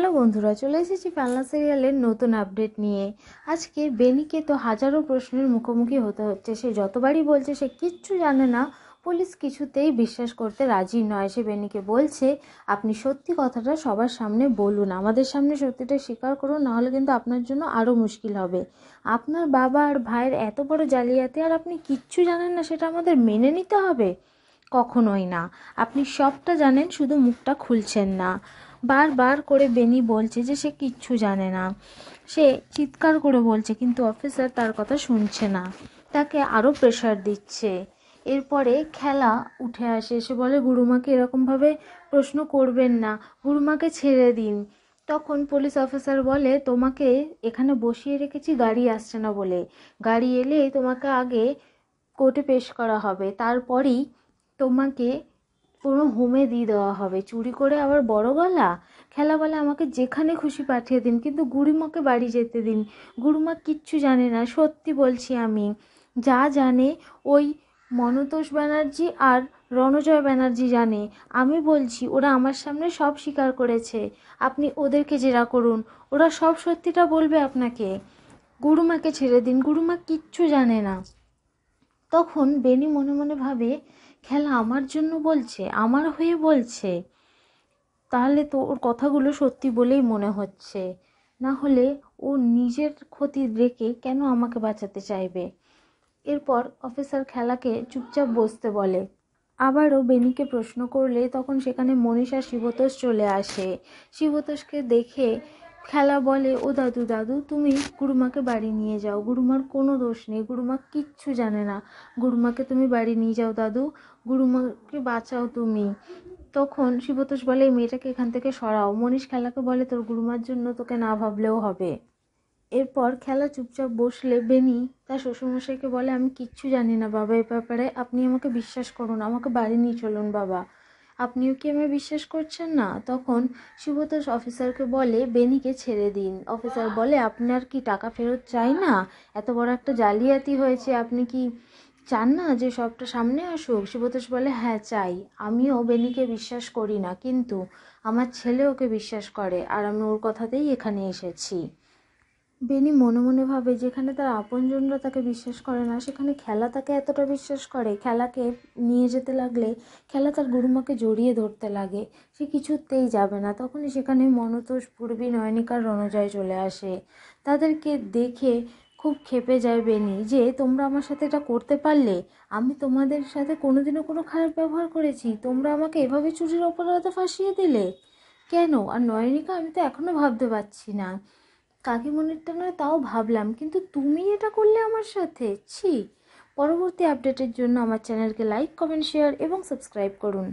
hello বন্ধুরা চলে এসেছি বাংলা সিরিয়ালের নতুন আপডেট নিয়ে আজকে বেনিকে তো হাজারো প্রশ্নের মুখোমুখি হতে হচ্ছে সে যতবারই বলছে সে কিচ্ছু জানে না পুলিশ কিছুতেই বিশ্বাস করতে রাজি নয় সে বেনিকে বলছে আপনি সত্যি কথাটা সবার সামনে বলুন আমাদের সামনে সত্যিটা স্বীকার করুন নাহলে কিন্তু আপনার জন্য আরও মুশকিল হবে আপনার বাবা আর ভাইয়ের এত বড় জালিয়াতি আর আপনি কিচ্ছু জানেন না সেটা আমাদের মেনে নিতে হবে কখনোই না আপনি সবটা জানেন শুধু মুখটা খুলছেন না বারবার করে বেনি বলছে যে সে কিচ্ছু জানে না সে চিৎকার করে বলছে কিন্তু অফিসার তার কথা শুনছে না তাকে আরও প্রেশার দিচ্ছে এরপরে খেলা উঠে আসে সে বলে গুরুমাকে এরকমভাবে প্রশ্ন করবেন না গুরুমাকে ছেড়ে দিন তখন পুলিশ অফিসার বলে তোমাকে এখানে বসিয়ে রেখেছি গাড়ি আসছে না বলে গাড়ি এলে তোমাকে আগে কোর্টে পেশ করা হবে তারপরেই তোমাকে কোনো হোমে দিয়ে দেওয়া হবে চুরি করে আবার বড় গলা খেলা বলে আমাকে যেখানে খুশি পাঠিয়ে দিন কিন্তু গুরুমাকে বাড়ি যেতে দিন গুরুমা কিচ্ছু জানে না সত্যি বলছি আমি যা জানে ওই মনতোষ ব্যানার্জি আর রণজয় ব্যানার্জি জানে আমি বলছি ওরা আমার সামনে সব স্বীকার করেছে আপনি ওদেরকে জেরা করুন ওরা সব সত্যিটা বলবে আপনাকে গুরুমাকে ছেড়ে দিন গুরুমা কিচ্ছু জানে না তখন বেনি মনে মনে ভাবে খেলা আমার জন্য বলছে আমার হয়ে বলছে তাহলে তো ওর কথাগুলো সত্যি বলেই মনে হচ্ছে না হলে ও নিজের ক্ষতি রেখে কেন আমাকে বাঁচাতে চাইবে এরপর অফিসার খেলাকে চুপচাপ বসতে বলে আবারও বেনিকে প্রশ্ন করলে তখন সেখানে মনীষা শিবতোষ চলে আসে শিবতোষকে দেখে খেলা বলে ও দাদু দাদু তুমি গুরুমাকে বাড়ি নিয়ে যাও গুরুমার কোনো দোষ নেই গুরুমা কিচ্ছু জানে না গুরুমাকে তুমি বাড়ি নিয়ে যাও দাদু গুরুমাকে বাঁচাও তুমি তখন শিবতোষ বলে এই মেয়েটাকে এখান থেকে সরাও মনীষ খেলাকে বলে তোর গুরুমার জন্য তোকে না ভাবলেও হবে এরপর খেলা চুপচাপ বসলে বেনি তার শ্বশুরমশাইকে বলে আমি কিচ্ছু জানি না বাবা এ ব্যাপারে আপনি আমাকে বিশ্বাস করুন আমাকে বাড়ি নিয়ে চলুন বাবা আপনিও কি আমায় বিশ্বাস করছেন না তখন শুভতোষ অফিসারকে বলে বেনিকে ছেড়ে দিন অফিসার বলে আপনার কি টাকা ফেরত চাই না এত বড় একটা জালিয়াতি হয়েছে আপনি কি চান না যে সবটা সামনে আসুক শিবতোষ বলে হ্যাঁ চাই আমিও বেনিকে বিশ্বাস করি না কিন্তু আমার ছেলে ওকে বিশ্বাস করে আর আমি ওর কথাতেই এখানে এসেছি বেনি মনে মনে ভাবে যেখানে তার আপনজনরা তাকে বিশ্বাস করে না সেখানে খেলা তাকে এতটা বিশ্বাস করে খেলাকে নিয়ে যেতে লাগলে খেলা তার গুরুমাকে জড়িয়ে ধরতে লাগে সে কিছুতেই যাবে না তখনই সেখানে মনতোষ পূর্বী নয়নিকার রণজয় চলে আসে তাদেরকে দেখে খুব খেপে যায় বেনি যে তোমরা আমার সাথে এটা করতে পারলে আমি তোমাদের সাথে কোনোদিনও কোনো খারাপ ব্যবহার করেছি তোমরা আমাকে এভাবে চুরির অপরাধে ফাঁসিয়ে দিলে কেন আর নয়নিকা আমি তো এখনও ভাবতে পারছি না কাকিমণিরটা নয় তাও ভাবলাম কিন্তু তুমি এটা করলে আমার সাথে ছি পরবর্তী আপডেটের জন্য আমার চ্যানেলকে লাইক কমেন্ট শেয়ার এবং সাবস্ক্রাইব করুন